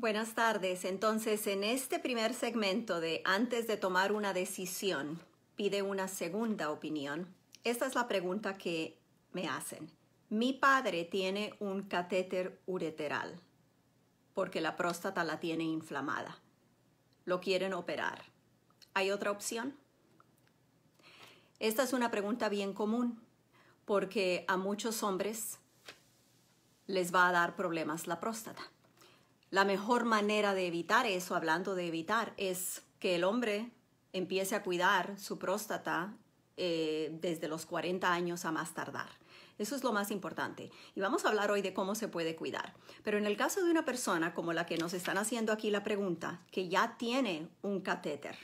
Buenas tardes. Entonces, en este primer segmento de Antes de tomar una decisión, pide una segunda opinión. Esta es la pregunta que me hacen. Mi padre tiene un catéter ureteral porque la próstata la tiene inflamada. Lo quieren operar. ¿Hay otra opción? Esta es una pregunta bien común porque a muchos hombres les va a dar problemas la próstata. La mejor manera de evitar eso, hablando de evitar, es que el hombre empiece a cuidar su próstata eh, desde los 40 años a más tardar. Eso es lo más importante. Y vamos a hablar hoy de cómo se puede cuidar. Pero en el caso de una persona como la que nos están haciendo aquí la pregunta, que ya tiene un catéter,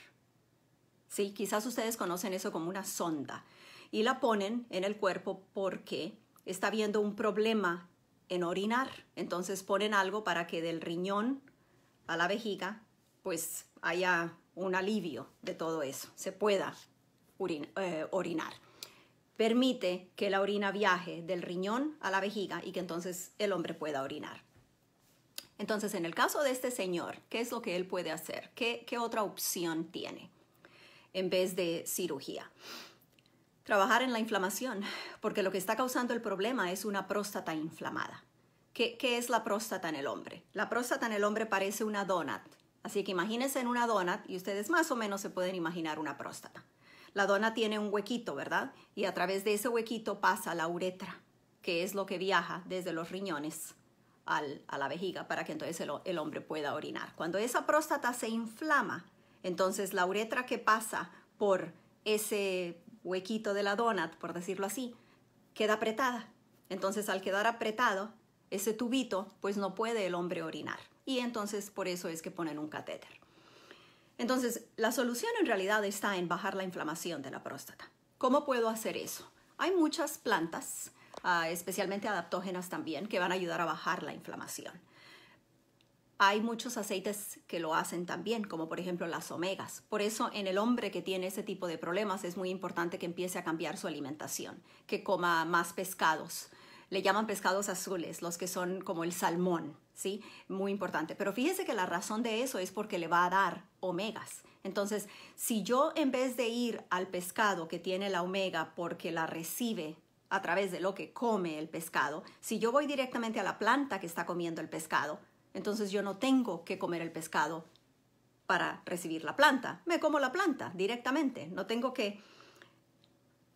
¿sí? quizás ustedes conocen eso como una sonda, y la ponen en el cuerpo porque está viendo un problema en orinar. Entonces ponen algo para que del riñón a la vejiga, pues haya un alivio de todo eso, se pueda eh, orinar. Permite que la orina viaje del riñón a la vejiga y que entonces el hombre pueda orinar. Entonces, en el caso de este señor, ¿qué es lo que él puede hacer? ¿Qué, qué otra opción tiene en vez de cirugía? Trabajar en la inflamación, porque lo que está causando el problema es una próstata inflamada. ¿Qué, es la próstata en el hombre? La próstata en el hombre parece una donut. Así que imagínense en una donut y ustedes más o menos se pueden imaginar una próstata. La donut tiene un huequito, ¿verdad? Y a través de ese huequito pasa la uretra, que es lo que viaja desde los riñones a la vejiga para que entonces el hombre pueda orinar. Cuando esa próstata se inflama, entonces la uretra que pasa por ese huequito de la donut, por decirlo así, queda apretada. Entonces al quedar apretado, ese tubito, pues no puede el hombre orinar. Y entonces por eso es que ponen un catéter. Entonces, la solución en realidad está en bajar la inflamación de la próstata. ¿Cómo puedo hacer eso? Hay muchas plantas, ah, especialmente adaptógenas también, que van a ayudar a bajar la inflamación hay muchos aceites que lo hacen también, como por ejemplo las omegas. Por eso en el hombre que tiene ese tipo de problemas es muy importante que empiece a cambiar su alimentación, que coma más pescados. Le llaman pescados azules, los que son como el salmón, ¿sí? Muy importante. Pero fíjese que la razón de eso es porque le va a dar omegas. Entonces, si yo en vez de ir al pescado que tiene la omega porque la recibe a través de lo que come el pescado, si yo voy directamente a la planta que está comiendo el pescado, entonces yo no tengo que comer el pescado para recibir la planta. Me como la planta directamente. No tengo que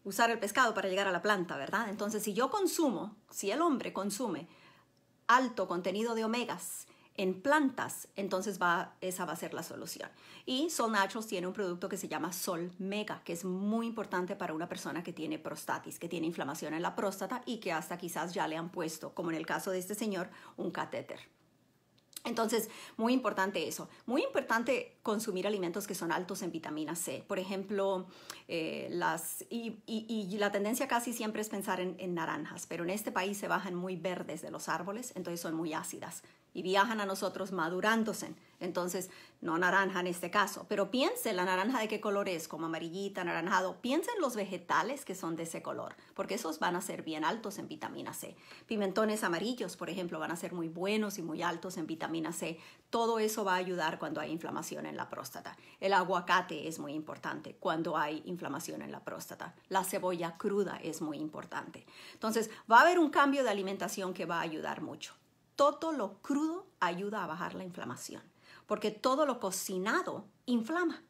usar el pescado para llegar a la planta, ¿verdad? Entonces si yo consumo, si el hombre consume alto contenido de omegas en plantas, entonces esa va a ser la solución. Y Sol Naturals tiene un producto que se llama Sol Mega, que es muy importante para una persona que tiene prostatis, que tiene inflamación en la próstata y que hasta quizás ya le han puesto, como en el caso de este señor, un catéter. Entonces, muy importante eso. Muy importante consumir alimentos que son altos en vitamina C. Por ejemplo, eh, y, la tendencia casi siempre es pensar en, naranjas, pero en este país se bajan muy verdes de los árboles, entonces son muy ácidas y viajan a nosotros madurándose entonces, no naranja en este caso, pero piense la naranja de qué color es, como amarillita, naranjado. Piensen los vegetales que son de ese color, porque esos van a ser bien altos en vitamina C. Pimentones amarillos, por ejemplo, van a ser muy buenos y muy altos en vitamina C. Todo eso va a ayudar cuando hay inflamación en la próstata. El aguacate es muy importante cuando hay inflamación en la próstata. La cebolla cruda es muy importante. Entonces, va a haber un cambio de alimentación que va a ayudar mucho. Todo lo crudo ayuda a bajar la inflamación porque todo lo cocinado inflama,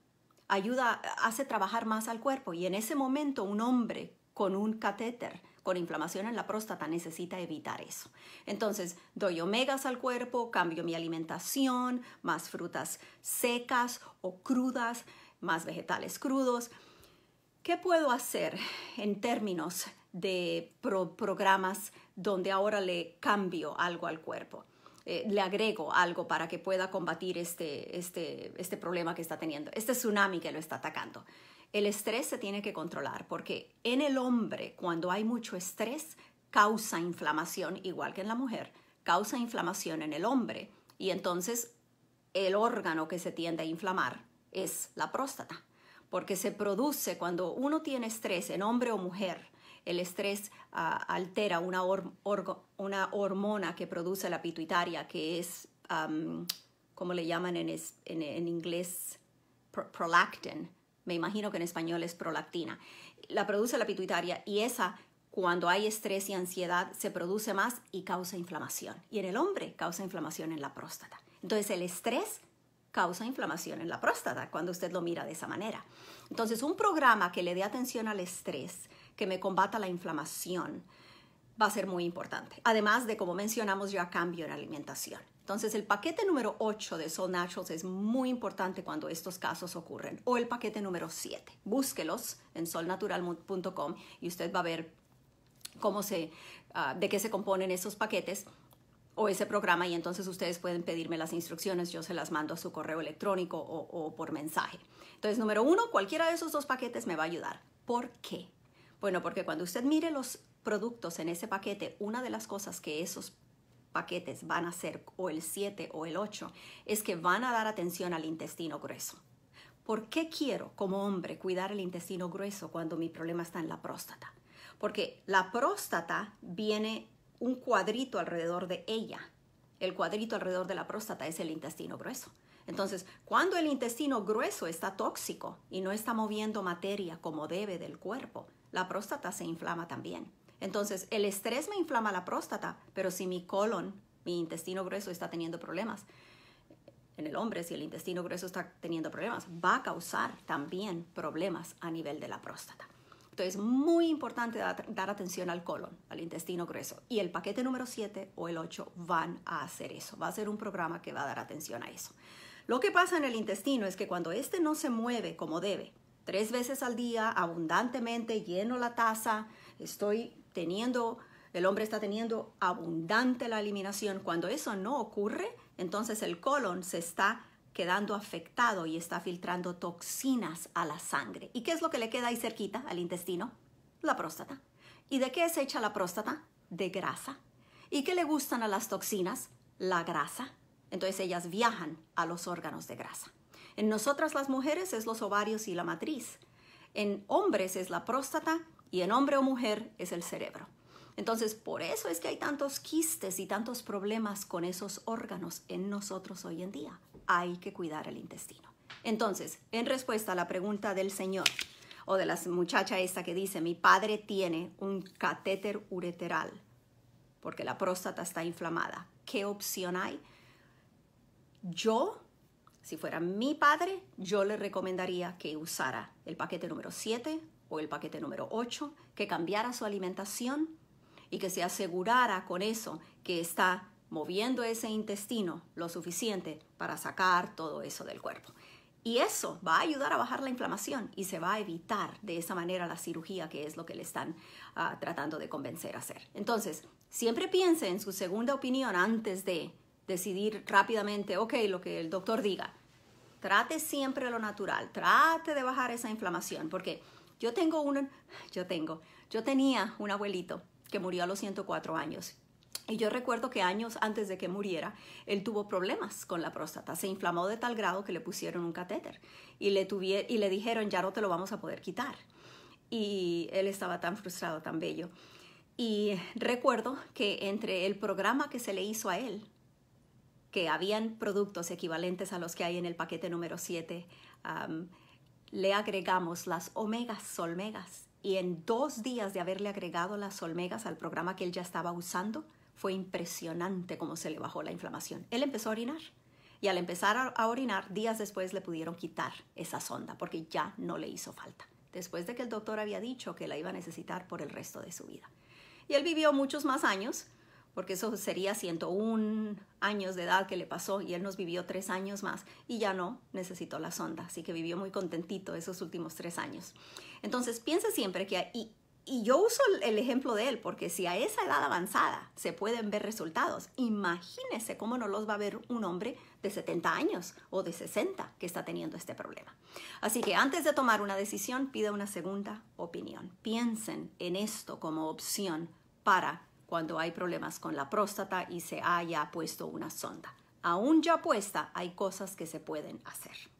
ayuda, hace trabajar más al cuerpo y en ese momento un hombre con un catéter con inflamación en la próstata necesita evitar eso. Entonces, doy omegas al cuerpo, cambio mi alimentación, más frutas secas o crudas, más vegetales crudos. ¿Qué puedo hacer en términos de programas donde ahora le cambio algo al cuerpo? Eh, le agrego algo para que pueda combatir este, este, este problema que está teniendo, este tsunami que lo está atacando. El estrés se tiene que controlar porque en el hombre, cuando hay mucho estrés, causa inflamación, igual que en la mujer, causa inflamación en el hombre. Y entonces el órgano que se tiende a inflamar es la próstata, porque se produce cuando uno tiene estrés en hombre o mujer, el estrés ah, altera una, hormona que produce la pituitaria, que es, ¿cómo como le llaman en, inglés, prolactin. Me imagino que en español es prolactina. La produce la pituitaria y esa cuando hay estrés y ansiedad se produce más y causa inflamación. Y en el hombre causa inflamación en la próstata. Entonces el estrés causa inflamación en la próstata cuando usted lo mira de esa manera. Entonces un programa que le dé atención al estrés que me combata la inflamación va a ser muy importante. Además de, como mencionamos ya, cambio en alimentación. Entonces, el paquete número 8 de Soul Naturals es muy importante cuando estos casos ocurren. O el paquete número 7. Búsquelos en solnatural.com y usted va a ver cómo se, ah, de qué se componen esos paquetes o ese programa y entonces ustedes pueden pedirme las instrucciones, yo se las mando a su correo electrónico o, o por mensaje. Entonces, número uno, cualquiera de esos dos paquetes me va a ayudar. ¿Por qué? Bueno, porque cuando usted mire los productos en ese paquete, una de las cosas que esos paquetes van a hacer, o el 7 o el 8, es que van a dar atención al intestino grueso. ¿Por qué quiero como hombre cuidar el intestino grueso cuando mi problema está en la próstata? Porque la próstata viene un cuadrito alrededor de ella. El cuadrito alrededor de la próstata es el intestino grueso. Entonces, cuando el intestino grueso está tóxico y no está moviendo materia como debe del cuerpo, la próstata se inflama también. Entonces, el estrés me inflama la próstata, pero si mi colon, mi intestino grueso está teniendo problemas, en el hombre, si el intestino grueso está teniendo problemas, va a causar también problemas a nivel de la próstata. Entonces, es muy importante dar atención al colon, al intestino grueso. Y el paquete número 7 o el 8 van a hacer eso. Va a ser un programa que va a dar atención a eso. Lo que pasa en el intestino es que cuando este no se mueve como debe, tres veces al día, abundantemente, lleno la taza, estoy teniendo, el hombre está teniendo abundante la eliminación. Cuando eso no ocurre, entonces el colon se está quedando afectado y está filtrando toxinas a la sangre. ¿Y qué es lo que le queda ahí cerquita al intestino? La próstata. ¿Y de qué es hecha la próstata? De grasa. ¿Y qué le gustan a las toxinas? La grasa. Entonces ellas viajan a los órganos de grasa. En nosotras las mujeres es los ovarios y la matriz. En hombres es la próstata y en hombre o mujer es el cerebro. Entonces, por eso es que hay tantos quistes y tantos problemas con esos órganos en nosotros hoy en día. Hay que cuidar el intestino. Entonces, en respuesta a la pregunta del señor o de la muchacha esta que dice, mi padre tiene un catéter ureteral porque la próstata está inflamada, ¿qué opción hay? Yo si fuera mi padre, yo le recomendaría que usara el paquete número 7 o el paquete número 8, que cambiara su alimentación y que se asegurara con eso que está moviendo ese intestino lo suficiente para sacar todo eso del cuerpo. Y eso va a ayudar a bajar la inflamación y se va a evitar de esa manera la cirugía, que es lo que le están ah, tratando de convencer a hacer. Entonces, siempre piense en su segunda opinión antes de decidir rápidamente, ok, lo que el doctor diga. Trate siempre lo natural, trate de bajar esa inflamación, porque yo tengo un, yo tengo, yo tenía un abuelito que murió a los 104 años. Y yo recuerdo que años antes de que muriera, él tuvo problemas con la próstata. Se inflamó de tal grado que le pusieron un catéter y le, y le dijeron, ya no te lo vamos a poder quitar. Y él estaba tan frustrado, tan bello. Y recuerdo que entre el programa que se le hizo a él, que habían productos equivalentes a los que hay en el paquete número 7, le agregamos las omegas solmegas. Y en dos días de haberle agregado las olmegas al programa que él ya estaba usando, fue impresionante cómo se le bajó la inflamación. Él empezó a orinar y al empezar a orinar, días después le pudieron quitar esa sonda porque ya no le hizo falta, después de que el doctor había dicho que la iba a necesitar por el resto de su vida. Y él vivió muchos más años porque eso sería 101 años de edad que le pasó y él nos vivió tres años más y ya no necesitó la sonda, así que vivió muy contentito esos últimos tres años. Entonces piensa siempre que, y, y yo uso el ejemplo de él, porque si a esa edad avanzada se pueden ver resultados, imagínese cómo no los va a ver un hombre de 70 años o de 60 que está teniendo este problema. Así que antes de tomar una decisión, pida una segunda opinión. Piensen en esto como opción para cuando hay problemas con la próstata y se haya puesto una sonda. Aún ya puesta, hay cosas que se pueden hacer.